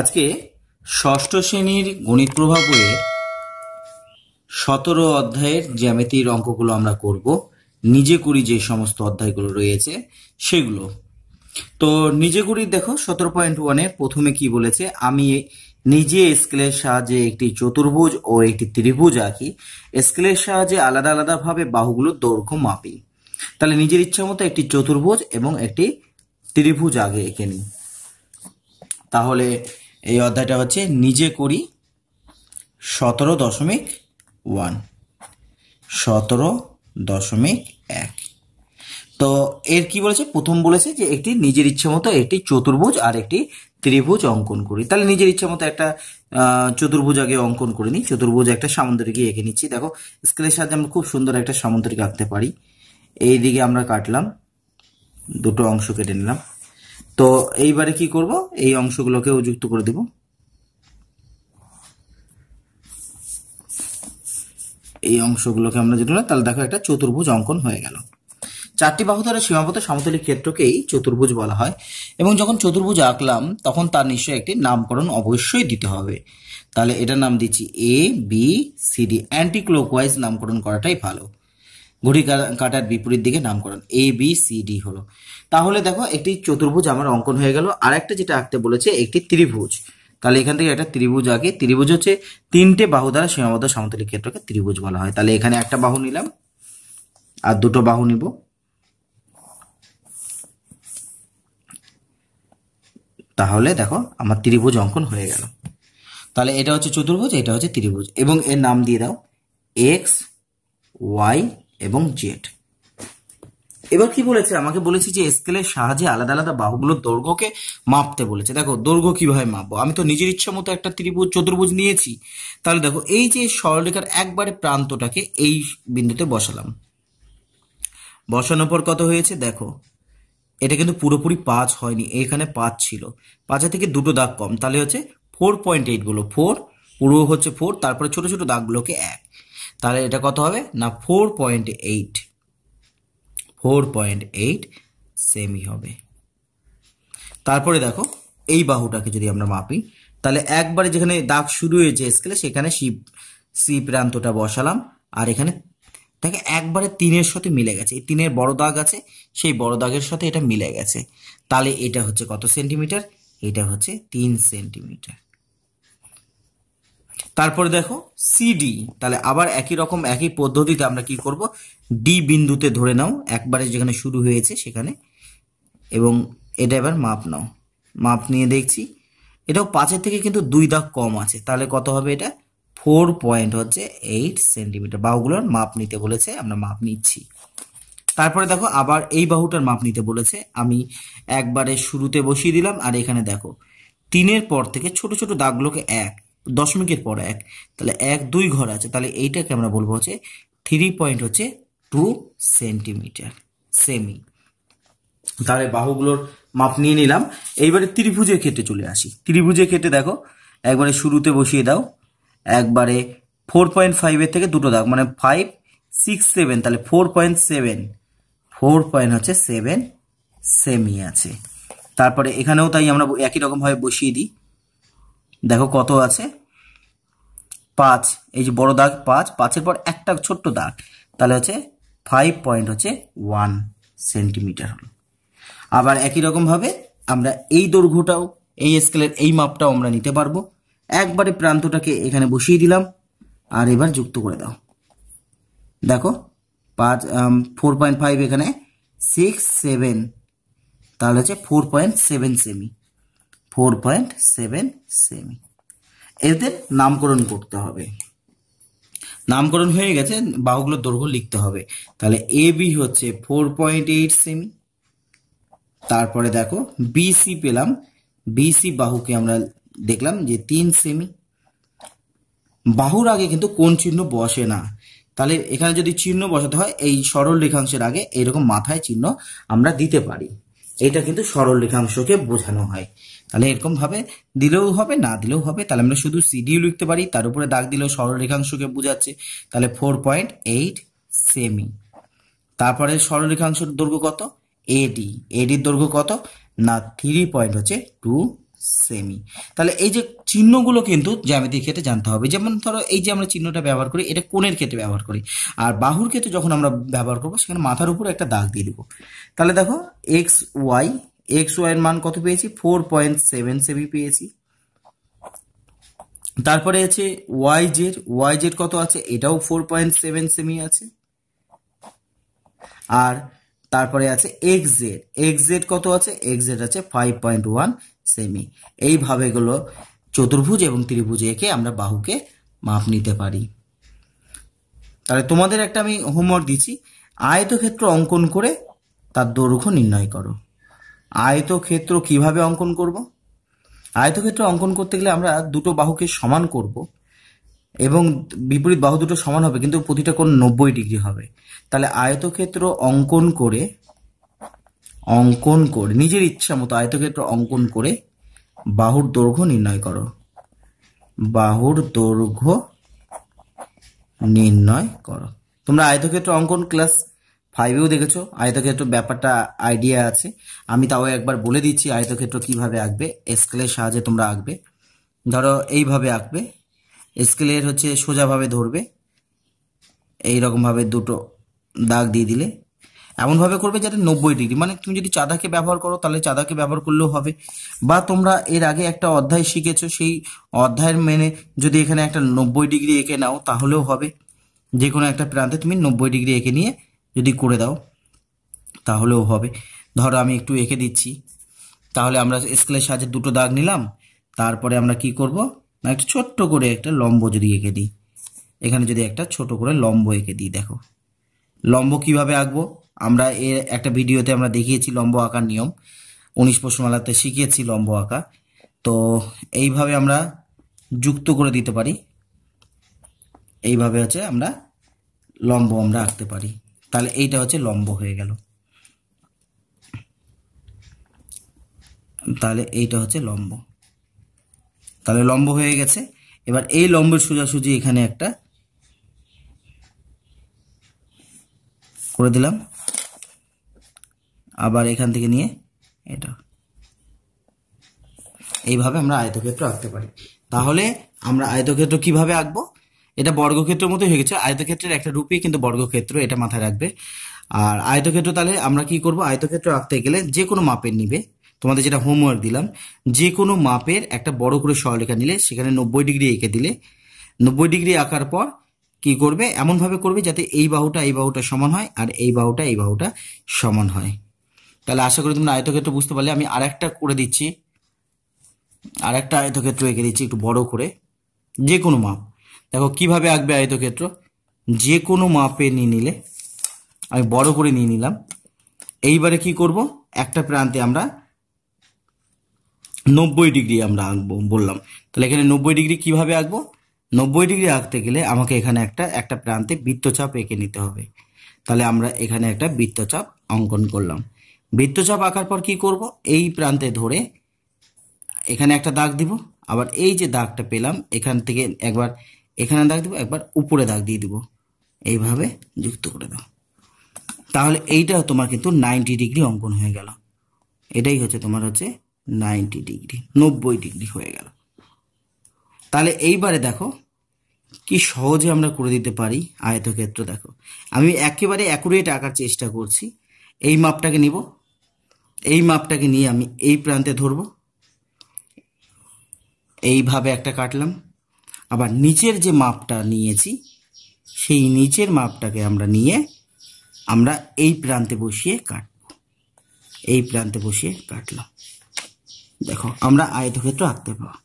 আজকে ষষ্ঠ শ্রেণীর গণিত প্রভাব বইয়ে সতেরো অধ্যায়ের জ্যামিতির অঙ্কগুলো আমরা করব নিজে করি যে সমস্ত অধ্যায়গুলো রয়েছে সেগুলো তো নিজে করি দেখো সতেরো পয়েন্ট ওয়ানে প্রথমে কি বলেছে আমি নিজে স্কেলের সাহায্যে একটি চতুর্ভুজ ও একটি ত্রিভুজ আঁকি স্কেলের সাহায্যে আলাদা আলাদাভাবে বাহুগুলোর দৈর্ঘ্য মাপি তাহলে নিজের ইচ্ছা মতো একটি চতুর্ভুজ এবং একটি ত্রিভুজ আগে এঁকে নিই তাহলে এই অধ্যায়টা হচ্ছে নিজে করি সতেরো দশমিক ওয়ান সতেরো দশমিক এক তো এর কি বলেছে প্রথম বলেছে যে একটি নিজের ইচ্ছে মতো একটি চতুর্ভুজ আর একটি ত্রিভুজ অঙ্কন করি তাহলে নিজের ইচ্ছে মতো একটা চতুর্ভুজ আগে অঙ্কন করে নিই চতুর্ভুজ একটা সামুদ্রিক এঁকে নিচ্ছি দেখো স্কেলের সাহায্যে আমরা খুব সুন্দর একটা সামন্তরিক আঁকতে পারি এই দিকে আমরা কাটলাম দুটো অংশ কেটে নিলাম তো এইবারে কি করব এই অংশগুলোকেও যুক্ত করে দেব এই অংশগুলোকে আমরা যেগুলো তাহলে দেখো একটা চতুর্ভুজ অঙ্কন হয়ে গেল চারটি বাহু সীমাবদ্ধ সমতলিক ক্ষেত্রকেই চতুর্ভুজ বলা হয় এবং যখন চতুর্ভুজ আঁকলাম তখন তার নিশ্চয়ই একটি নামকরণ অবশ্যই দিতে হবে তাহলে এটার নাম দিচ্ছি A B C D anticlockwise নামকরণ করাটাই ভালো ঘড়ি কাটার বিপরীত দিকে নামকরণ এ বি সি ডি হলো তাহলে দেখো একটি চতুর্ভুজ আমার অঙ্কন হয়ে গেল আর একটা যেটা আঁকতে বলেছে একটি ত্রিভুজ তাহলে এখান থেকে একটা ত্রিভুজ আঁকি ত্রিভুজ হচ্ছে তিনটে বাহু দ্বারা সীমাবদ্ধ সমতল ক্ষেত্রকে ত্রিভুজ বলা হয় তাহলে এখানে একটা বাহু নিলাম আর দুটো বাহু নিব তাহলে দেখো আমার ত্রিভুজ অঙ্কন হয়ে গেল তাহলে এটা হচ্ছে চতুর্ভুজ এটা হচ্ছে ত্রিভুজ এবং এর নাম দিয়ে দাও এক্স ওয়াই এবং জেড এবার কি বলেছে আমাকে বলেছে যে স্কেলের সাহায্যে আলাদা আলাদা বাহুগুলোর দৈর্ঘ্যকে মাপতে বলেছে দেখো দৈর্ঘ্য কিভাবে মাপবো আমি তো নিজের ইচ্ছা মতো একটা ত্রিভুজ চতুর্ভুজ নিয়েছি তাহলে দেখো এই যে সরলরেখার একবারে প্রান্তটাকে এই বিন্দুতে বসালাম বসানোর পর কত হয়েছে দেখো এটা কিন্তু পুরোপুরি পাঁচ হয়নি এখানে পাঁচ ছিল পাঁচের থেকে দুটো দাগ কম তাহলে হচ্ছে ফোর পয়েন্ট এইটগুলো ফোর পুরো হচ্ছে ফোর তারপরে ছোট ছোট দাগগুলোকে এক তাহলে এটা কত হবে না four point eight four point eight semi হবে তারপরে দেখো এই বাহুটাকে যদি আমরা মাপি তাহলে একবারে যেখানে দাগ শুরু হয়েছে স্কেলে সেখানে শিব শিব প্রান্তটা বসালাম আর এখানে তাকে একবারে তিনের সাথে মিলে গেছে এই তিনের বড় দাগ আছে সেই বড় দাগের সাথে এটা মিলে গেছে তাহলে এটা হচ্ছে কত সেন্টিমিটার এটা হচ্ছে তিন সেন্টিমিটার তারপরে দেখো সিডি তাহলে আবার একই রকম একই পদ্ধতিতে আমরা কি করব ডি বিন্দুতে ধরে নাও একবারে যেখানে শুরু হয়েছে সেখানে এবং এটা এবার মাপ নাও মাপ নিয়ে দেখছি এটাও পাঁচের থেকে কিন্তু দুই দাগ কম আছে তাহলে কত হবে এটা ফোর পয়েন্ট হচ্ছে এইট সেন্টিমিটার বাহুগুলোর মাপ নিতে বলেছে আমরা মাপ নিচ্ছি তারপরে দেখো আবার এই বাহুটার মাপ নিতে বলেছে আমি একবারে শুরুতে বসিয়ে দিলাম আর এখানে দেখো তিনের পর থেকে ছোট ছোট দাগগুলোকে এক দশমিকের পর এক তাহলে এক দুই ঘর আছে তাহলে এইটাকে আমরা বলবো হচ্ছে থ্রি পয়েন্ট হচ্ছে টু সেন্টিমিটার সেমি তাহলে বাহুগুলোর মাপ নিয়ে নিলাম এইবারে ত্রিভুজের ক্ষেত্রে চলে আসি ত্রিভুজের ক্ষেত্রে দেখো একবারে শুরুতে বসিয়ে দাও একবারে ফোর পয়েন্ট ফাইভের থেকে দুটো দাও মানে ফাইভ সিক্স সেভেন তাহলে four point seven four point হচ্ছে সেভেন সেমি আছে তারপরে এখানেও তাই আমরা একই রকমভাবে বসিয়ে দিই দেখো কত আছে পাঁচ এই যে বড় দাগ পাঁচ পাঁচের পর একটা ছোট্ট দাগ তাহলে হচ্ছে ফাইভ পয়েন্ট হচ্ছে ওয়ান সেন্টিমিটার হলো আবার একই রকমভাবে আমরা এই দৈর্ঘ্যটাও এই স্কেলের এই মাপটাও আমরা নিতে পারবো একবারে প্রান্তটাকে এখানে বসিয়ে দিলাম আর এবার যুক্ত করে দাও দেখো পাঁচ ফোর পয়েন্ট ফাইভ এখানে সিক্স সেভেন তাহলে হচ্ছে four point seven semi four point seven semi এদের নামকরণ করতে হবে নামকরণ হয়ে গেছে বাহুগুলোর দৈর্ঘ্য লিখতে হবে তাহলে এ বি হচ্ছে ফোর পয়েন্ট এইট সেমি তারপরে দেখো বিসি পেলাম বিসি বাহুকে আমরা দেখলাম যে তিন সেমি বাহুর আগে কিন্তু কোন চিহ্ন বসে না তাহলে এখানে যদি চিহ্ন বসাতে হয় এই সরল রেখাংশের আগে এরকম মাথায় চিহ্ন আমরা দিতে পারি এটা কিন্তু সরল রেখাংশকে বোঝানো হয় তাহলে এরকমভাবে দিলেও হবে না দিলেও হবে তাহলে আমরা শুধু সিডিউ লিখতে পারি তার উপরে দাগ দিলেও সরলরেখাংশকে বোঝাচ্ছে তাহলে ফোর পয়েন্ট এইট সেমি তারপরে সরলরেখাংশের দৈর্ঘ্য কত এডি এডির দৈর্ঘ্য কত না থ্রি পয়েন্ট হচ্ছে টু সেমি তাহলে এই যে চিহ্নগুলো কিন্তু জ্যামিতির ক্ষেত্রে জানতে হবে যেমন ধরো এই যে আমরা চিহ্নটা ব্যবহার করি এটা কোণের ক্ষেত্রে ব্যবহার করি আর বাহুর ক্ষেত্রে যখন আমরা ব্যবহার করবো সেখানে মাথার উপর একটা দাগ দিয়ে দেবো তাহলে দেখো এক্স ওয়াই এক্স ওয়াইয়ের মান কত পেয়েছি ফোর পয়েন্ট সেভেন সেভি পেয়েছি তারপরে আছে ওয়াই জেড ওয়াই জেড কত আছে এটাও ফোর পয়েন্ট সেভেন সেমি আছে আর তারপরে আছে এক্স জেড এক্স জেড কত আছে এক্স জেড আছে ফাইভ পয়েন্ট ওয়ান সেমি এইভাবে গুলো চতুর্ভুজ এবং ত্রিভুজ একে আমরা বাহুকে মাপ নিতে পারি তাহলে তোমাদের একটা আমি হোমওয়ার্ক দিচ্ছি আয়তক্ষেত্র অঙ্কন করে তার দৈর্ঘ্য নির্ণয় করো আয়তক্ষেত্র কিভাবে অঙ্কন করব আয়তক্ষেত্র অঙ্কন করতে গেলে আমরা দুটো বাহুকে সমান করব এবং বিপরীত বাহু দুটো সমান হবে কিন্তু প্রতিটা কোণ নব্বই ডিগ্রি হবে তাহলে আয়তক্ষেত্র অঙ্কন করে অঙ্কন করে নিজের ইচ্ছা মতো আয়তক্ষেত্র অঙ্কন করে বাহুর দৈর্ঘ্য নির্ণয় করো বাহুর দৈর্ঘ্য নির্ণয় করো তোমরা আয়তক্ষেত্র অঙ্কন ক্লাস ফাইভেও দেখেছো আয়তক্ষেত্র ব্যাপারটা আইডিয়া আছে আমি তাও একবার বলে দিচ্ছি আয়তক্ষেত্র কিভাবে আঁকবে স্কেলের সাহায্যে তোমরা আঁকবে ধরো এইভাবে আঁকবে স্কেলের হচ্ছে সোজাভাবে ধরবে এই রকমভাবে দুটো দাগ দিয়ে দিলে এমনভাবে করবে যাতে নব্বই ডিগ্রি মানে তুমি যদি চাঁদাকে ব্যবহার করো তাহলে চাঁদাকে ব্যবহার করলেও হবে বা তোমরা এর আগে একটা অধ্যায় শিখেছো সেই অধ্যায়ের মেনে যদি এখানে একটা নব্বই ডিগ্রি এঁকে নাও তাহলেও হবে যে কোনো একটা প্রান্তে তুমি নব্বই ডিগ্রি এঁকে নিয়ে যদি করে দাও তাহলেও হবে ধরো আমি একটু এঁকে দিচ্ছি তাহলে আমরা স্কেলের সাহায্যে দুটো দাগ নিলাম তারপরে আমরা কি করব না একটা ছোট্ট করে একটা লম্ব যদি এঁকে দিই এখানে যদি একটা ছোট করে লম্ব এঁকে দিই দেখো লম্ব কিভাবে আঁকবো আমরা এর একটা ভিডিওতে আমরা দেখিয়েছি লম্ব আঁকার নিয়ম উনিশ প্রশ্নমালাতে শিখিয়েছি লম্ব আঁকা তো এইভাবে আমরা যুক্ত করে দিতে পারি এইভাবে হচ্ছে আমরা লম্ব আমরা আঁকতে পারি তাহলে এইটা হচ্ছে লম্ব হয়ে গেল তাহলে এইটা হচ্ছে লম্ব তাহলে লম্ব হয়ে গেছে এবার এই লম্বের সোজাসুজি এখানে একটা করে দিলাম আবার এখান থেকে নিয়ে এটা এইভাবে আমরা আয়তক্ষেত্র আঁকতে পারি তাহলে আমরা আয়তক্ষেত্র কিভাবে আঁকবো এটা বর্গক্ষেত্রের মতোই হয়ে গেছে আয়তক্ষেত্রের একটা রূপই কিন্তু বর্গক্ষেত্র এটা মাথায় রাখবে আর আয়তক্ষেত্র তাহলে আমরা কি করব আয়তক্ষেত্র আঁকতে গেলে যে কোনো মাপের নিবে তোমাদের যেটা হোমওয়ার্ক দিলাম যে কোনো মাপের একটা বড় করে সরলেখা নিলে সেখানে নব্বই ডিগ্রি এঁকে দিলে নব্বই ডিগ্রি আঁকার পর কি করবে এমনভাবে করবে যাতে এই বাহুটা এই বাহুটা সমান হয় আর এই বাহুটা এই বাহুটা সমান হয় তাহলে আশা করি তোমরা আয়তক্ষেত্র বুঝতে পারলে আমি আরেকটা করে দিচ্ছি আরেকটা আয়তক্ষেত্র এঁকে দিচ্ছি একটু বড় করে যে কোনো মাপ দেখো কীভাবে আঁকবে আয়তক্ষেত্র যে কোনো মাপে নিয়ে নিলে আমি বড় করে নিয়ে নিলাম এইবারে কি করব একটা প্রান্তে আমরা নব্বই ডিগ্রি আমরা আঁকবো বললাম তাহলে এখানে নব্বই ডিগ্রি কীভাবে আঁকবো নব্বই ডিগ্রি আঁকতে গেলে আমাকে এখানে একটা একটা প্রান্তে বৃত্তচাপ এঁকে নিতে হবে তাহলে আমরা এখানে একটা বৃত্তচাপ অঙ্কন করলাম বৃত্তচাপ আঁকার পর কি করব এই প্রান্তে ধরে এখানে একটা দাগ দিব আবার এই যে দাগটা পেলাম এখান থেকে একবার এখানে দাগ দিব একবার উপরে দাগ দিয়ে দেবো এইভাবে যুক্ত করে দাও তাহলে এইটা তোমার কিন্তু নাইনটি ডিগ্রি অঙ্কন হয়ে গেল এটাই হচ্ছে তোমার হচ্ছে নাইনটি ডিগ্রি নব্বই ডিগ্রি হয়ে গেল তাহলে এইবারে দেখো কি সহজে আমরা করে দিতে পারি আয়তক্ষেত্র দেখো আমি একেবারে অ্যাকুরেট আঁকার চেষ্টা করছি এই মাপটাকে নিব এই মাপটাকে নিয়ে আমি এই প্রান্তে ধরব এইভাবে একটা কাটলাম আবার নিচের যে মাপটা নিয়েছি সেই নিচের মাপটাকে আমরা নিয়ে আমরা এই প্রান্তে বসিয়ে কাটব এই প্রান্তে বসিয়ে কাটলাম দেখো আমরা আয়তক্ষেত্র আঁকতে পারবো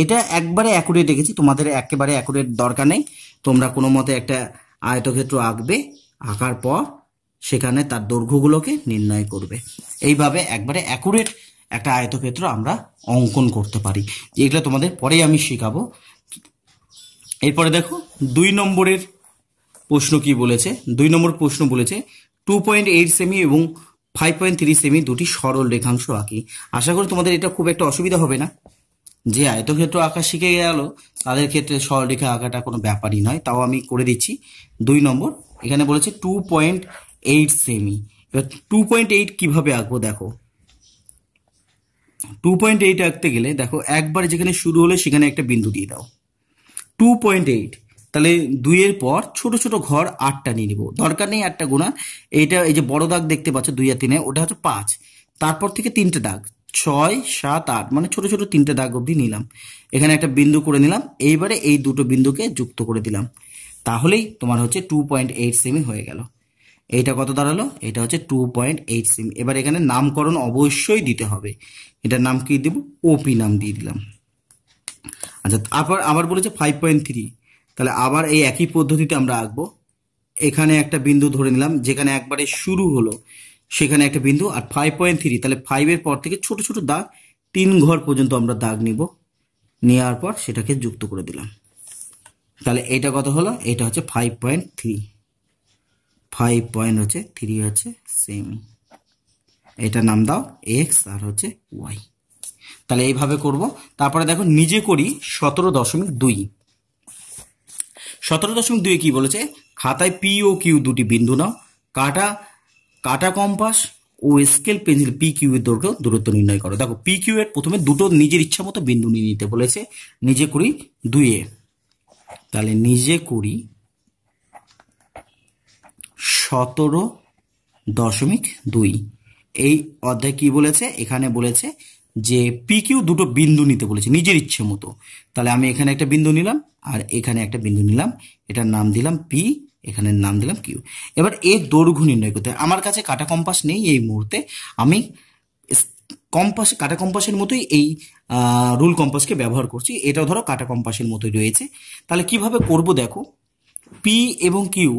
এটা একবারে অ্যাকুরেট রেখেছি তোমাদের একেবারে অ্যাকুরেট দরকার নেই তোমরা কোনো মতে একটা আয়তক্ষেত্র আঁকবে আঁকার পর সেখানে তার দৈর্ঘ্যগুলোকে নির্ণয় করবে এইভাবে একবারে অ্যাকুরেট একটা আয়তক্ষেত্র আমরা অঙ্কন করতে পারি এগুলো তোমাদের পরে আমি শেখাবো এরপরে দেখো দুই নম্বরের প্রশ্ন কি বলেছে দুই নম্বর প্রশ্ন বলেছে টু পয়েন্ট এইট সেমি এবং ফাইভ পয়েন্ট থ্রি সেমি দুটি সরল রেখাংশ আঁকি আশা করি তোমাদের এটা খুব একটা অসুবিধা হবে না যে আয়তক্ষেত্র আঁকা শিখে গেল তাদের ক্ষেত্রে সরলরেখা আঁকাটা কোনো ব্যাপারই নয় তাও আমি করে দিচ্ছি দুই নম্বর এখানে বলেছে টু পয়েন্ট এইট সেমি এবার টু পয়েন্ট এইট কীভাবে আঁকবো দেখো টু পয়েন্ট এইট আঁকতে গেলে দেখো একবার যেখানে শুরু হলে সেখানে একটা বিন্দু দিয়ে দাও টু পয়েন্ট এইট তাহলে দুইয়ের পর ছোট ছোট ঘর আটটা নিয়ে নিব দরকার নেই আটটা গোনা এইটা এই যে বড় দাগ দেখতে পাচ্ছ দুই আর তিনে ওটা হচ্ছে পাঁচ তারপর থেকে তিনটে দাগ ছয় সাত আট মানে ছোট ছোট তিনটে দাগ অবধি নিলাম এখানে একটা বিন্দু করে নিলাম এইবারে এই দুটো বিন্দুকে যুক্ত করে দিলাম তাহলেই তোমার হচ্ছে টু পয়েন্ট এইট সেমি হয়ে গেল এইটা কত দাঁড়ালো এটা হচ্ছে টু পয়েন্ট এইট সেমি এবার এখানে নামকরণ অবশ্যই দিতে হবে এটার নাম কি দেব ওপি নাম দিয়ে দিলাম আচ্ছা তারপর আবার বলেছে ফাইভ পয়েন্ট থ্রি তাহলে আবার এই একই পদ্ধতিতে আমরা আঁকবো এখানে একটা বিন্দু ধরে নিলাম যেখানে একবারে শুরু হলো সেখানে একটা বিন্দু আর ফাইভ পয়েন্ট থ্রি তাহলে ফাইভের পর থেকে ছোট ছোট দাগ তিন ঘর পর্যন্ত আমরা দাগ নিব নেওয়ার পর সেটাকে যুক্ত করে দিলাম তাহলে এটা কত হলো এটা হচ্ছে five point three five point হচ্ছে থ্রি হচ্ছে সেম এটা নাম দাও এক্স আর হচ্ছে ওয়াই তাহলে এইভাবে করব তারপরে দেখো নিজে করি সতেরো দশমিক দুই সতেরো দশমিক দুই কী বলেছে খাতায় পি ও কিউ দুটি বিন্দু নাও কাটা কাটা কম্পাস ও স্কেল পেন্সিল পি কিউ এর দৈর্ঘ্য দূরত্ব নির্ণয় করো দেখো পি কিউ এর প্রথমে দুটো নিজের ইচ্ছা মতো বিন্দু নিয়ে নিতে বলেছে নিজে করি দুইয়ে তাহলে নিজে করি সতেরো দশমিক দুই এই অধ্যায় কি বলেছে এখানে বলেছে যে পি কিউ দুটো বিন্দু নিতে বলেছে নিজের ইচ্ছে মতো তাহলে আমি এখানে একটা বিন্দু নিলাম আর এখানে একটা বিন্দু নিলাম এটার নাম দিলাম পি এখানে নাম দিলাম কিউ এবার এর দৈর্ঘ্য নির্ণয় করতে আমার কাছে কাটা কম্পাস নেই এই মুহূর্তে আমি কম্পাস কাটা কম্পাসের মতোই এই রুল কম্পাসকে ব্যবহার করছি এটাও ধরো কাটা কম্পাসের মতোই রয়েছে তাহলে কিভাবে করব দেখো পি এবং কিউ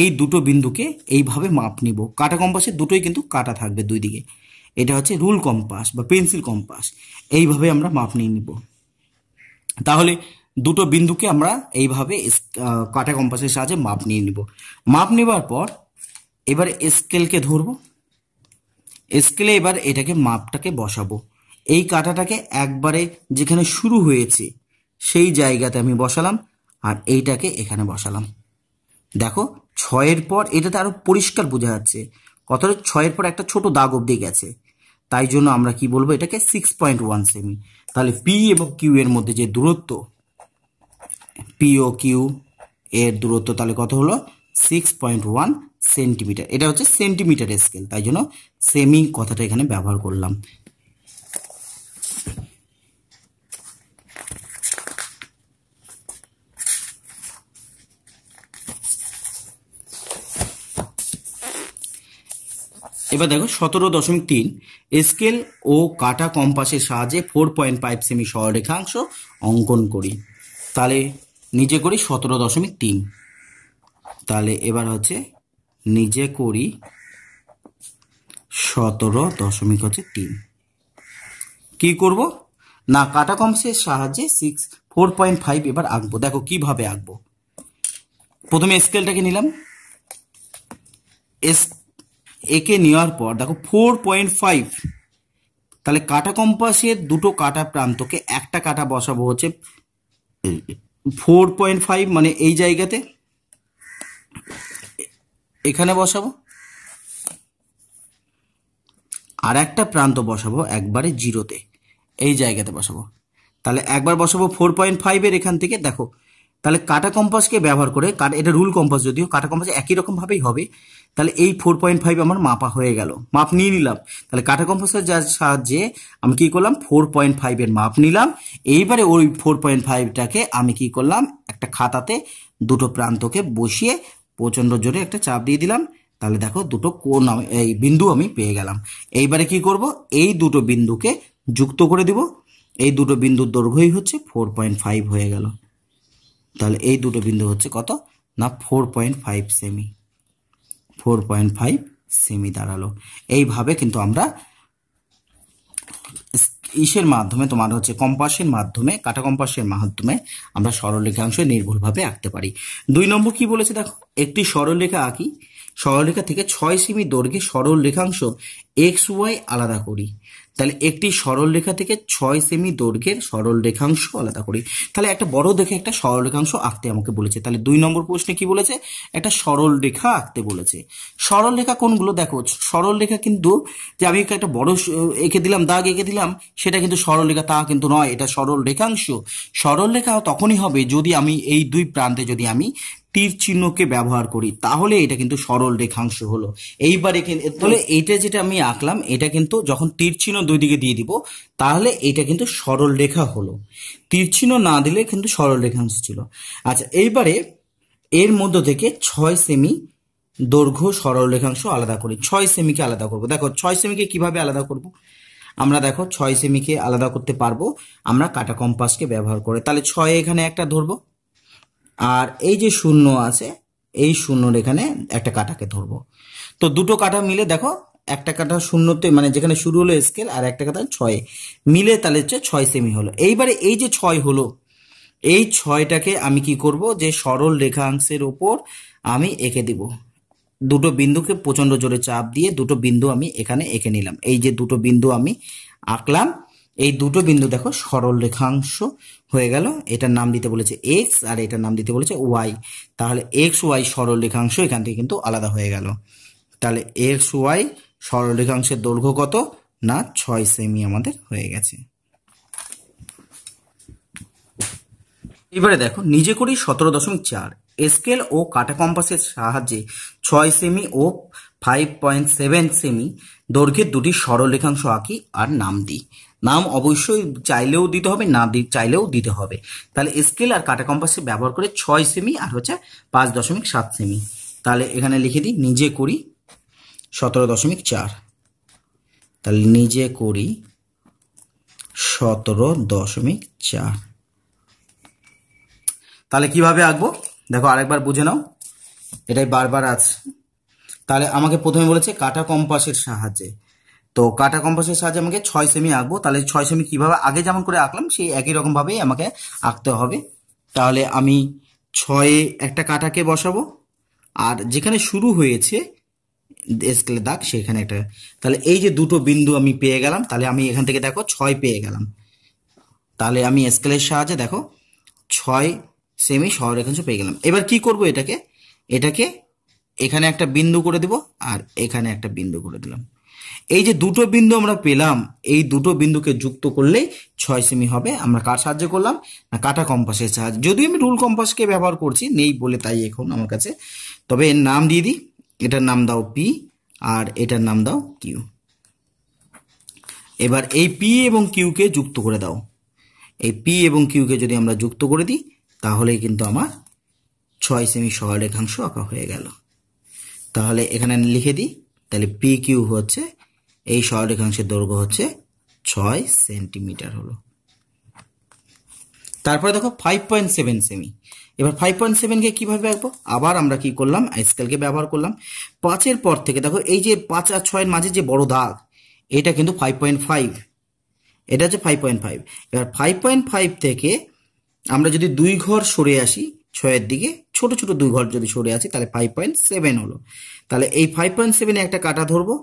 এই দুটো বিন্দুকে এইভাবে মাপ নিব কাটা কম্পাসের দুটোই কিন্তু কাটা থাকবে দুই দিকে এটা হচ্ছে রুল কম্পাস বা পেন্সিল কম্পাস এইভাবে আমরা মাপ নিয়ে নিব তাহলে দুটো বিন্দুকে আমরা এইভাবে কাটা কম্পাসের সাহায্যে মাপ নিয়ে নিব মাপ নেবার পর এবার স্কেলকে ধরব স্কেলে এবার এটাকে মাপটাকে বসাবো এই কাটাটাকে একবারে যেখানে শুরু হয়েছে সেই জায়গাতে আমি বসালাম আর এইটাকে এখানে বসালাম দেখো ছয়ের পর এটাতে আরও পরিষ্কার বোঝা যাচ্ছে কতটা ছয়ের পর একটা ছোট দাগ অবধি গেছে তাই জন্য আমরা কি বলবো এটাকে সিক্স পয়েন্ট ওয়ান সেমি তাহলে পি এবং কিউ এর মধ্যে যে দূরত্ব পি ও কিউ এর দূরত্ব তাহলে কত হলো সিক্স পয়েন্ট ওয়ান সেন্টিমিটার এটা হচ্ছে সেন্টিমিটার স্কেল তাই জন্য সেমি কথাটা এখানে ব্যবহার করলাম এবার দেখো সতেরো দশমিক তিন স্কেল ও কাটা কম্পাসের সাহায্যে ফোর পয়েন্ট ফাইভ সেমি সরেখাংশ অঙ্কন করি তাহলে নিজে করি সতেরো দশমিক তিন তাহলে এবার হচ্ছে নিজে করি সতেরো দশমিক হচ্ছে তিন কি করব না কাটা কম্পাসের সাহায্যে সিক্স ফোর পয়েন্ট ফাইভ এবার আঁকবো দেখো কিভাবে আঁকবো প্রথমে স্কেলটাকে নিলাম একে নেওয়ার পর দেখো ফোর পয়েন্ট ফাইভ তাহলে কাটা কম্পাসের দুটো কাটা প্রান্তকে একটা কাটা বসাবো হচ্ছে ফোর পয়েন্ট ফাইভ মানে এই জায়গাতে এখানে বসাবো আর একটা প্রান্ত বসাবো একবারে জিরোতে এই জায়গাতে বসাবো তাহলে একবার বসাবো ফোর পয়েন্ট ফাইভের এখান থেকে দেখো তাহলে কাটা কম্পাসকে ব্যবহার করে এটা রুল কম্পাস যদিও কাটা কম্পাস একই রকমভাবেই হবে তাহলে এই ফোর পয়েন্ট ফাইভ আমার মাপা হয়ে গেল মাপ নিয়ে নিলাম তাহলে কাটা কম্পাসের যার সাহায্যে আমি কি করলাম ফোর পয়েন্ট ফাইভের মাপ নিলাম এইবারে ওই ফোর পয়েন্ট ফাইভটাকে আমি কি করলাম একটা খাতাতে দুটো প্রান্তকে বসিয়ে প্রচণ্ড জোরে একটা চাপ দিয়ে দিলাম তাহলে দেখো দুটো কোন এই বিন্দু আমি পেয়ে গেলাম এইবারে কি করব এই দুটো বিন্দুকে যুক্ত করে দিব এই দুটো বিন্দুর দৈর্ঘ্যই হচ্ছে ফোর পয়েন্ট ফাইভ হয়ে গেল তাহলে এই দুটো বিন্দু হচ্ছে কত না ফোর পয়েন্ট ফাইভ সেমি ফোর পয়েন্ট ফাইভ সেমি দাঁড়ালো এইভাবে কিন্তু আমরা ইসের মাধ্যমে তোমার হচ্ছে কম্পাসের মাধ্যমে কাটা কম্পাসের মাধ্যমে আমরা সরলরেখাংশ নির্ভুলভাবে আঁকতে পারি দুই নম্বর কি বলেছে দেখো একটি সরলরেখা আঁকি সরলরেখা থেকে ছয় সেমি দৈর্ঘ্যে সরলরেখাংশ এক্স ওয়াই আলাদা করি তাহলে একটি সরল রেখা থেকে ছয় সেমি দৈর্ঘ্যের সরল রেখাংশ আলাদা করি তাহলে একটা বড় দেখে একটা সরল রেখাংশ আঁকতে আমাকে বলেছে তাহলে দুই নম্বর প্রশ্নে কি বলেছে একটা সরল রেখা আঁকতে বলেছে সরল রেখা কোনগুলো দেখো সরল রেখা কিন্তু যে আমি একটা বড় এঁকে দিলাম দাগ এঁকে দিলাম সেটা কিন্তু সরল রেখা তা কিন্তু নয় এটা সরল রেখাংশ সরল রেখা তখনই হবে যদি আমি এই দুই প্রান্তে যদি আমি তীর চিহ্নকে ব্যবহার করি তাহলে এটা কিন্তু সরল রেখাংশ হলো এইবারে তাহলে এটা যেটা আমি আঁকলাম এটা কিন্তু যখন তীর চিহ্ন দুই দিকে দিয়ে দিব তাহলে এটা কিন্তু সরল রেখা হলো তীর চিহ্ন না দিলে কিন্তু সরল রেখাংশ ছিল আচ্ছা এইবারে এর মধ্য থেকে ছয় সেমি দৈর্ঘ্য সরল রেখাংশ আলাদা করি ছয় সেমিকে আলাদা করব দেখো ছয় সেমিকে কিভাবে আলাদা করব আমরা দেখো ছয় সেমিকে আলাদা করতে পারবো আমরা কাটা কম্পাসকে ব্যবহার করে তাহলে ছয় এখানে একটা ধরবো আর এই যে শূন্য আছে এই শূন্যর এখানে একটা কাটাকে ধরবো তো দুটো কাটা মিলে দেখো একটা কাটা শূন্যতে মানে যেখানে শুরু হলো স্কেল আর একটা কাটা ছয় মিলে তাহলে হচ্ছে ছয় সেমি হলো এইবারে এই যে ছয় হলো এই ছয়টাকে আমি কি করব যে সরল রেখাংশের ওপর আমি এঁকে দিব দুটো বিন্দুকে প্রচণ্ড জোরে চাপ দিয়ে দুটো বিন্দু আমি এখানে এঁকে নিলাম এই যে দুটো বিন্দু আমি আঁকলাম এই দুটো বিন্দু দেখো সরল রেখাংশ হয়ে গেল এটার নাম দিতে বলেছে এক্স আর এটার নাম দিতে বলেছে ওয়াই তাহলে এক্স ওয়াই সরল রেখাংশ এখান থেকে কিন্তু আলাদা হয়ে গেল তাহলে এক্স ওয়াই সরল রেখাংশের দৈর্ঘ্য কত না ছয় সেমি আমাদের হয়ে গেছে এবারে দেখো নিজে করি সতেরো দশমিক চার স্কেল ও কাটা কম্পাসের সাহায্যে ছয় সেমি ও ফাইভ পয়েন্ট সেভেন সেমি দৈর্ঘ্যের দুটি সরল রেখাংশ আঁকি আর নাম দিই নাম অবশ্যই চাইলেও দিতে হবে না চাইলেও দিতে হবে তাহলে স্কেল আর কাটা কম্পাসে ব্যবহার করে ছয় সেমি আর হচ্ছে পাঁচ দশমিক সাত সেমি তাহলে এখানে লিখে দিই নিজে করি সতেরো দশমিক চার তাহলে নিজে করি সতেরো দশমিক চার তাহলে কিভাবে আঁকবো দেখো আরেকবার বুঝে নাও এটাই বারবার আছে তাহলে আমাকে প্রথমে বলেছে কাটা কম্পাসের সাহায্যে তো কাটা কম্পাসের সাহায্যে আমাকে ছয় সেমি আঁকবো তাহলে ছয় সেমি কীভাবে আগে যেমন করে আঁকলাম সেই একই রকমভাবেই আমাকে আঁকতে হবে তাহলে আমি ছয়ে একটা কাটাকে বসাবো আর যেখানে শুরু হয়েছে স্কেলে দাগ সেখানে একটা তাহলে এই যে দুটো বিন্দু আমি পেয়ে গেলাম তাহলে আমি এখান থেকে দেখো ছয় পেয়ে গেলাম তাহলে আমি স্কেলের সাহায্যে দেখো ছয় সেমি সহরেখাংশ পেয়ে গেলাম এবার কি করব এটাকে এটাকে এখানে একটা বিন্দু করে দেব আর এখানে একটা বিন্দু করে দিলাম এই যে দুটো বিন্দু আমরা পেলাম এই দুটো বিন্দুকে যুক্ত করলে ছয় সেমি হবে আমরা কার সাহায্য করলাম না কাটা কম্পাসের সাহায্যে যদি আমি রুল কম্পাসকে ব্যবহার করছি নেই বলে তাই এখন আমার কাছে তবে এর নাম দিয়ে দিই এটার নাম দাও পি আর এটার নাম দাও কিউ এবার এই পি এবং কিউকে যুক্ত করে দাও এই পি এবং কিউকে যদি আমরা যুক্ত করে দিই তাহলেই কিন্তু আমার ছয় সেমি সরলরেখাংশ আঁকা হয়ে গেল তাহলে এখানে লিখে দিই তাহলে পি কিউ হচ্ছে এই সরলরেখাংশের দৈর্ঘ্য হচ্ছে ছয় সেন্টিমিটার হলো তারপরে দেখো ফাইভ পয়েন্ট সেভেন সেমি এবার ফাইভ পয়েন্ট সেভেনকে কীভাবে আঁকবো আবার আমরা কি করলাম স্কেলকে ব্যবহার করলাম পাঁচের পর থেকে দেখো এই যে পাঁচ আর ছয়ের মাঝে যে বড় দাগ এটা কিন্তু ফাইভ পয়েন্ট ফাইভ এটা হচ্ছে ফাইভ পয়েন্ট ফাইভ এবার ফাইভ পয়েন্ট ফাইভ থেকে আমরা যদি দুই ঘর সরে আসি ছয়ের দিকে ছোট ছোট দুই ঘর যদি সরে আসি তাহলে ফাইভ পয়েন্ট সেভেন হলো তাহলে এই ফাইভ পয়েন্ট সেভেনে একটা কাটা ধরবো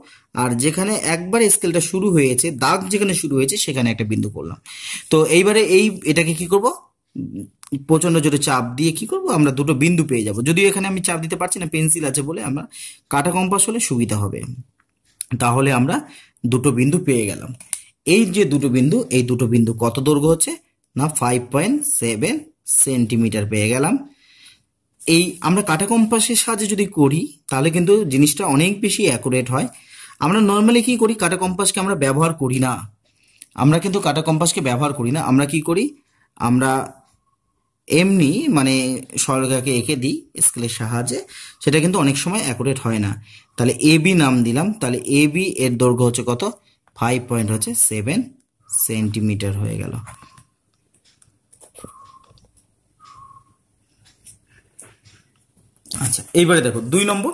আর যেখানে একবার স্কেলটা শুরু হয়েছে দাগ যেখানে শুরু হয়েছে সেখানে একটা বিন্দু করলাম তো এইবারে এই এটাকে কি করব প্রচণ্ড জোরে চাপ দিয়ে কি করব আমরা দুটো বিন্দু পেয়ে যাব যদিও এখানে আমি চাপ দিতে পারছি না পেন্সিল আছে বলে আমরা কাটা কম্পাস হলে সুবিধা হবে তাহলে আমরা দুটো বিন্দু পেয়ে গেলাম এই যে দুটো বিন্দু এই দুটো বিন্দু কত দৈর্ঘ্য হচ্ছে না ফাইভ পয়েন্ট সেভেন সেন্টিমিটার পেয়ে গেলাম এই আমরা কাটা কম্পাসের সাহায্যে যদি করি তাহলে কিন্তু জিনিসটা অনেক বেশি অ্যাকুরেট হয় আমরা নর্মালি কি করি কাটা কম্পাসকে আমরা ব্যবহার করি না আমরা কিন্তু কাটা কম্পাসকে ব্যবহার করি না আমরা কি করি আমরা এমনি মানে সরকারকে এঁকে দিই স্কেলের সাহায্যে সেটা কিন্তু অনেক সময় অ্যাকুরেট হয় না তাহলে এ বি নাম দিলাম তাহলে এ বি এর দৈর্ঘ্য হচ্ছে কত ফাইভ পয়েন্ট হচ্ছে সেভেন সেন্টিমিটার হয়ে গেল আচ্ছা এইবারে দেখো দুই নম্বর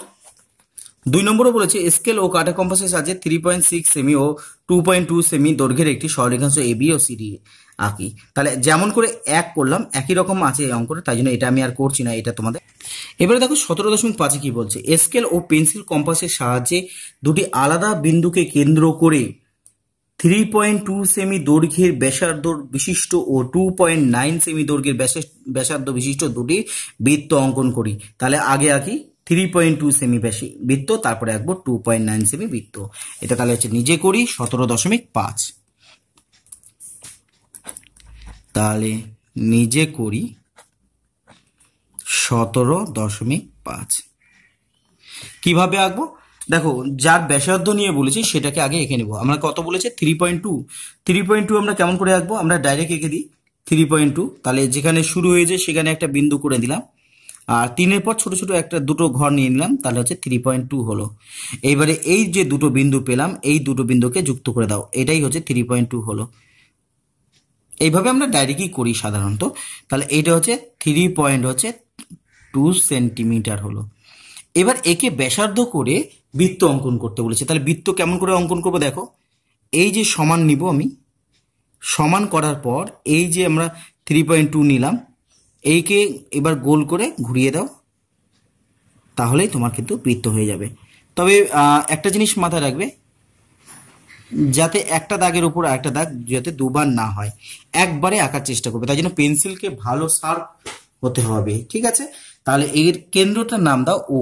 দুই নম্বরে বলেছে স্কেল ও কাটা কম্পাসের সাহায্যে থ্রি পয়েন্ট সিক্স সেমি ও টু পয়েন্ট টু সেমি দৈর্ঘ্যের একটি সরলরেখাংশ এ বি ও সি ডি আঁকি তাহলে যেমন করে এক করলাম একই রকম আছে এই অঙ্কটা তাই জন্য এটা আমি আর করছি না এটা তোমাদের এবারে দেখো সতেরো দশমিক পাঁচে কি বলছে স্কেল ও পেন্সিল কম্পাসের সাহায্যে দুটি আলাদা বিন্দুকে কেন্দ্র করে থ্রি পয়েন্ট টু সেমি দৈর্ঘ্যের ব্যাসার্ধ বিশিষ্ট ও টু পয়েন্ট নাইন সেমি দৈর্ঘ্যের ব্যাসার্ধ বিশিষ্ট দুটি বৃত্ত অঙ্কন করি তাহলে আগে আঁকি থ্রি পয়েন্ট টু সেমি বেশি বৃত্ত তারপরে আঁকবো টু পয়েন্ট নাইন সেমি বৃত্ত এটা তাহলে হচ্ছে নিজে করি সতেরো দশমিক পাঁচ তাহলে নিজে করি সতেরো দশমিক পাঁচ কীভাবে আঁকবো দেখো যার ব্যাসার্ধ নিয়ে বলেছি সেটাকে আগে এঁকে নেবো আমরা কত বলেছি three point two three point two আমরা কেমন করে আঁকবো আমরা ডাইরেক্ট এঁকে দিই থ্রি পয়েন্ট টু তাহলে যেখানে শুরু হয়েছে সেখানে একটা বিন্দু করে দিলাম আর তিনের পর ছোট ছোট একটা দুটো ঘর নিয়ে নিলাম তাহলে হচ্ছে থ্রি পয়েন্ট টু হলো এইবারে এই যে দুটো বিন্দু পেলাম এই দুটো বিন্দুকে যুক্ত করে দাও এটাই হচ্ছে থ্রি পয়েন্ট টু হলো এইভাবে আমরা ডাইরেক্টই করি সাধারণত তাহলে এটা হচ্ছে থ্রি পয়েন্ট হচ্ছে টু সেন্টিমিটার হলো এবার একে ব্যাসার্ধ করে বৃত্ত অঙ্কন করতে বলেছে তাহলে বৃত্ত কেমন করে অঙ্কন করবো দেখো এই যে সমান নিব আমি সমান করার পর এই যে আমরা থ্রি পয়েন্ট টু নিলাম এইকে এবার গোল করে ঘুরিয়ে দাও তাহলেই তোমার কিন্তু বৃত্ত হয়ে যাবে তবে একটা জিনিস মাথায় রাখবে যাতে একটা দাগের উপর একটা দাগ যাতে দুবার না হয় একবারে আঁকার চেষ্টা করবে তাই জন্য পেন্সিলকে ভালো শার্প হতে হবে ঠিক আছে তাহলে এর কেন্দ্রটার নাম দাও ও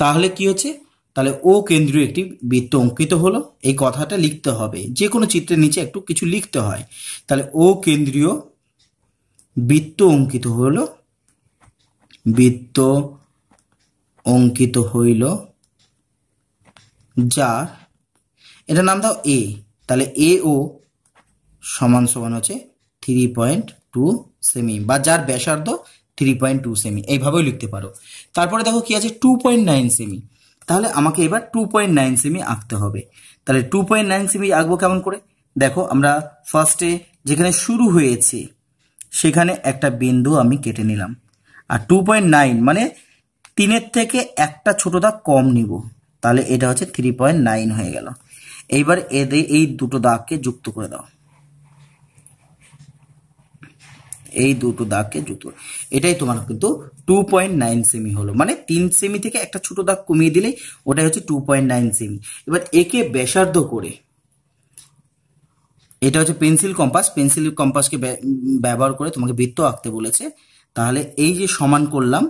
তাহলে কি হচ্ছে তাহলে ও কেন্দ্রীয় একটি বৃত্ত অঙ্কিত হলো এই কথাটা লিখতে হবে যে কোনো চিত্রের নিচে একটু কিছু লিখতে হয় তাহলে ও কেন্দ্রীয় বৃত্ত অঙ্কিত হলো বৃত্ত অঙ্কিত হইল যার এটা নাম দাও এ তাহলে এ ও সমান সমান হচ্ছে থ্রি পয়েন্ট টু সেমি বা যার ব্যাসার্ধ থ্রি পয়েন্ট টু সেমি এইভাবেও লিখতে পারো তারপরে দেখো কি আছে টু পয়েন্ট নাইন সেমি তাহলে আমাকে এবার টু পয়েন্ট নাইন সেমি আঁকতে হবে তাহলে টু পয়েন্ট নাইন সেমি আঁকবো কেমন করে দেখো আমরা ফার্স্টে যেখানে শুরু হয়েছে সেখানে একটা বিন্দু আমি কেটে নিলাম আর টু পয়েন্ট নাইন মানে তিনের থেকে একটা ছোটো দাগ কম নিব তাহলে এটা হচ্ছে থ্রি পয়েন্ট নাইন হয়ে গেল এইবার এদের এই দুটো দাগকে যুক্ত করে দাও এই দুটো দাগকে যুক্ত এটাই তোমার কিন্তু টু পয়েন্ট নাইন সেমি হলো মানে তিন সেমি থেকে একটা ছোট দাগ কমিয়ে দিলেই ওটাই হচ্ছে টু পয়েন্ট নাইন সেমি এবার একে ব্যাসার্ধ করে এটা হচ্ছে পেন্সিল কম্পাস পেন্সিল কম্পাসকে ব্যবহার করে তোমাকে বৃত্ত আঁকতে বলেছে তাহলে এই যে সমান করলাম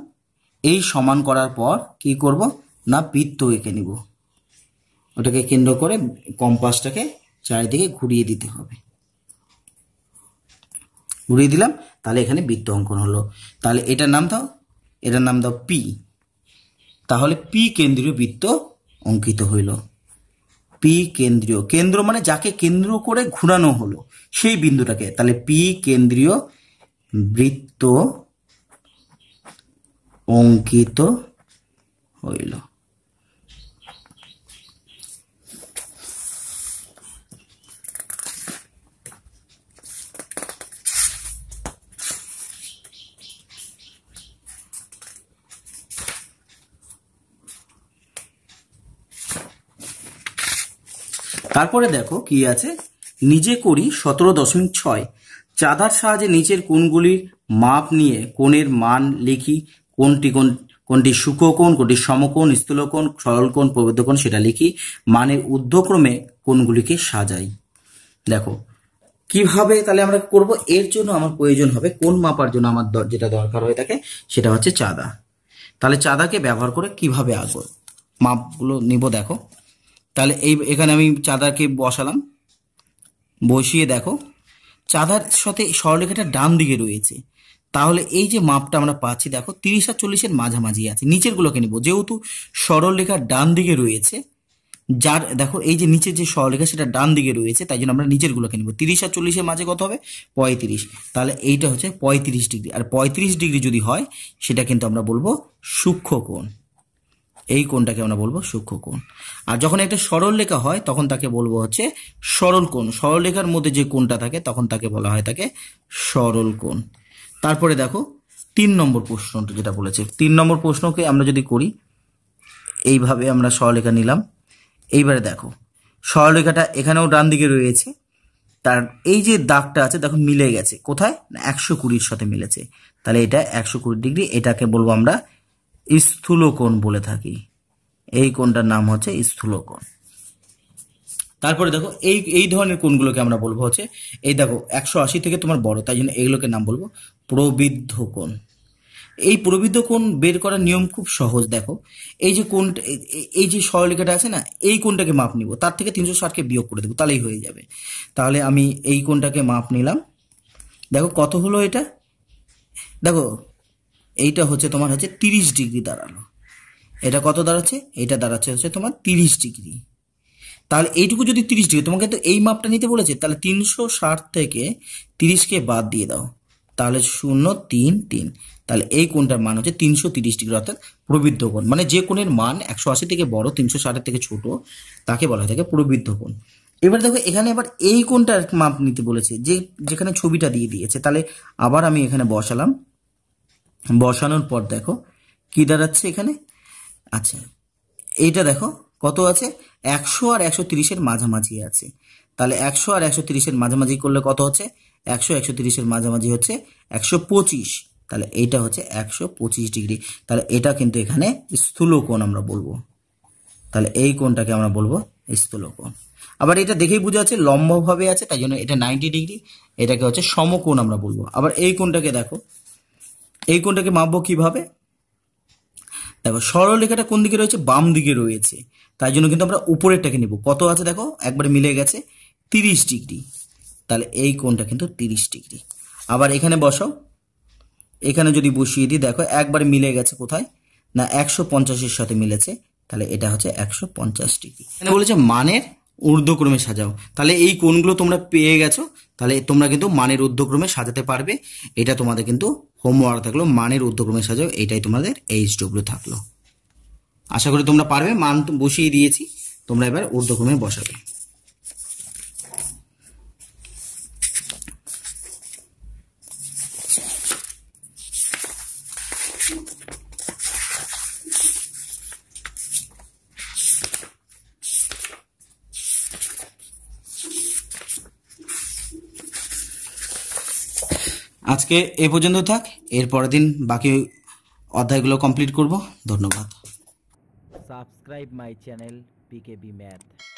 এই সমান করার পর কি করব না বৃত্ত এঁকে নিব ওটাকে কেন্দ্র করে কম্পাসটাকে চারিদিকে ঘুরিয়ে দিতে হবে ঘুরিয়ে দিলাম তাহলে এখানে বৃত্ত অঙ্কন হলো তাহলে এটার নাম দাও এটার নাম দাও পি তাহলে পি কেন্দ্রীয় বৃত্ত অঙ্কিত হইল পি কেন্দ্রীয় কেন্দ্র মানে যাকে কেন্দ্র করে ঘুরানো হলো সেই বিন্দুটাকে তাহলে পি কেন্দ্রীয় বৃত্ত অঙ্কিত হইল তারপরে দেখো কি আছে নিজে করি সতেরো দশমিক ছয় চাঁদার সাহায্যে নিচের কোণগুলির মাপ নিয়ে কোণের মান লিখি কোনটি কোন কোনটি সূক্ষ্মকোণ কোনটি সমকোণ স্থূলকোণ সরলকোণ প্রবৃদ্ধকোণ সেটা লিখি মানের ঊর্ধ্বক্রমে কোণগুলিকে সাজাই দেখো কিভাবে তাহলে আমরা করব এর জন্য আমার প্রয়োজন হবে কোন মাপার জন্য আমার যেটা দরকার হয়ে থাকে সেটা হচ্ছে চাঁদা তাহলে চাঁদাকে ব্যবহার করে কিভাবে আসবো মাপগুলো নিব দেখো তাহলে এই এখানে আমি চাঁদাকে বসালাম বসিয়ে দেখো চাঁদার সাথে সরলেখাটা ডান দিকে রয়েছে তাহলে এই যে মাপটা আমরা পাচ্ছি দেখো তিরিশ আর চল্লিশের মাঝামাঝি আছে নিচেরগুলোকে নেব যেহেতু সরলরেখা ডান দিকে রয়েছে যার দেখো এই যে নিচের যে সরলরেখা সেটা ডান দিকে রয়েছে তাই জন্য আমরা নিচেরগুলোকে নেব তিরিশ আর চল্লিশের মাঝে কত হবে পঁয়ত্রিশ তাহলে এইটা হচ্ছে পঁয়ত্রিশ ডিগ্রি আর পঁয়ত্রিশ ডিগ্রি যদি হয় সেটা কিন্তু আমরা বলবো সূক্ষ্ম কোণ এই কোণটাকে আমরা বলবো সূক্ষ্ম কোণ আর যখন একটা সরল রেখা হয় তখন তাকে বলবো হচ্ছে সরল কোণ সরল রেখার মধ্যে যে কোণটা থাকে তখন তাকে বলা হয় তাকে সরল কোণ তারপরে দেখো তিন নম্বর প্রশ্নটা যেটা বলেছে তিন নম্বর প্রশ্নকে আমরা যদি করি এইভাবে আমরা সরলরেখা নিলাম এইবারে দেখো সরলরেখাটা এখানেও ডান দিকে রয়েছে তার এই যে দাগটা আছে দেখো মিলে গেছে কোথায় না একশো কুড়ির সাথে মিলেছে তাহলে এটা একশো কুড়ি ডিগ্রি এটাকে বলবো আমরা স্থূলকোণ বলে থাকি এই কোণটার নাম হচ্ছে স্থূলকোণ তারপরে দেখো এই এই ধরনের কোণগুলোকে আমরা বলবো হচ্ছে এই দেখো একশো আশি থেকে তোমার বড় তাই জন্য এগুলোকে নাম বলবো প্রবৃদ্ধ কোণ এই প্রবৃদ্ধ কোণ বের করার নিয়ম খুব সহজ দেখো এই যে কোণ এই যে সরলেখাটা আছে না এই কোণটাকে মাপ নিব তার থেকে তিনশো ষাটকে বিয়োগ করে দেবো তাহলেই হয়ে যাবে তাহলে আমি এই কোণটাকে মাপ নিলাম দেখো কত হলো এটা দেখো এইটা হচ্ছে তোমার হচ্ছে তিরিশ ডিগ্রি দাঁড়ালো এটা কত দাঁড়াচ্ছে এটা দাঁড়াচ্ছে হচ্ছে তোমার তিরিশ ডিগ্রি তাহলে এইটুকু যদি তিরিশ ডিগ্রি তোমাকে তো এই মাপটা নিতে বলেছে তাহলে তিনশো ষাট থেকে তিরিশকে বাদ দিয়ে দাও তাহলে শূন্য তিন তিন তাহলে এই কোণটার মান হচ্ছে তিনশো তিরিশ ডিগ্রি অর্থাৎ প্রবৃদ্ধ কোণ মানে যে কোণের মান একশো আশি থেকে বড় তিনশো ষাটের থেকে ছোট তাকে বলা হয়ে থাকে প্রবৃদ্ধ কোণ এবার দেখো এখানে এবার এই কোণটার মাপ নিতে বলেছে যে যেখানে ছবিটা দিয়ে দিয়েছে তাহলে আবার আমি এখানে বসালাম বসানোর পর দেখো কি দাঁড়াচ্ছে এখানে আচ্ছা এইটা দেখো কত আছে একশো আর একশো তিরিশের মাঝামাঝি আছে তাহলে একশো আর একশো তিরিশের মাঝামাঝি করলে কত হচ্ছে একশো একশো তিরিশের মাঝামাঝি হচ্ছে একশো পঁচিশ তাহলে এটা হচ্ছে একশো পঁচিশ ডিগ্রি তাহলে এটা কিন্তু এখানে স্থূল কোণ আমরা বলবো তাহলে এই কোণটাকে আমরা বলবো স্থূল কোণ আবার এটা দেখেই বোঝা যাচ্ছে লম্বভাবে আছে তাই জন্য এটা নাইনটি ডিগ্রি এটাকে হচ্ছে সমকোণ আমরা বলবো আবার এই কোণটাকে দেখো এই কোণটাকে মাপবো কিভাবে দেখো সরলরেখাটা কোন দিকে রয়েছে বাম দিকে রয়েছে তাই জন্য কিন্তু আমরা উপরেরটাকে নিব কত আছে দেখো একবার মিলে গেছে তিরিশ ডিগ্রি তাহলে এই কোণটা কিন্তু তিরিশ ডিগ্রি আবার এখানে বসাও এখানে যদি বসিয়ে দিই দেখো একবার মিলে গেছে কোথায় না একশো পঞ্চাশের সাথে মিলেছে তাহলে এটা হচ্ছে একশো পঞ্চাশ ডিগ্রি এখানে বলেছে মানের ঊর্ধ্বক্রমে সাজাও তাহলে এই কোণগুলো তোমরা পেয়ে গেছো তাহলে তোমরা কিন্তু মানের ঊর্ধ্বক্রমে সাজাতে পারবে এটা তোমাদের কিন্তু হোমওয়ার্ক থাকলো মানের ঊর্ধ্বক্রমে সাজাও এটাই তোমাদের এইচ ডব্লিউ থাকলো আশা করি তোমরা পারবে মান বসিয়ে দিয়েছি তোমরা এবার উর্ধ্বক্রমে বসাবে আজকে এ পর্যন্ত থাক এর পরের দিন বাকি অধ্যায়গুলো কমপ্লিট করব ধন্যবাদ subscribe my channel PKB math